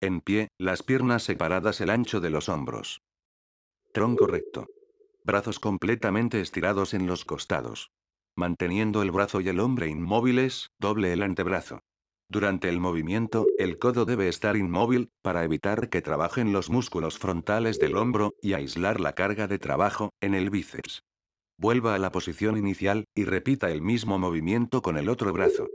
En pie, las piernas separadas el ancho de los hombros. Tronco recto. Brazos completamente estirados en los costados. Manteniendo el brazo y el hombre inmóviles, doble el antebrazo. Durante el movimiento, el codo debe estar inmóvil, para evitar que trabajen los músculos frontales del hombro, y aislar la carga de trabajo, en el bíceps. Vuelva a la posición inicial, y repita el mismo movimiento con el otro brazo.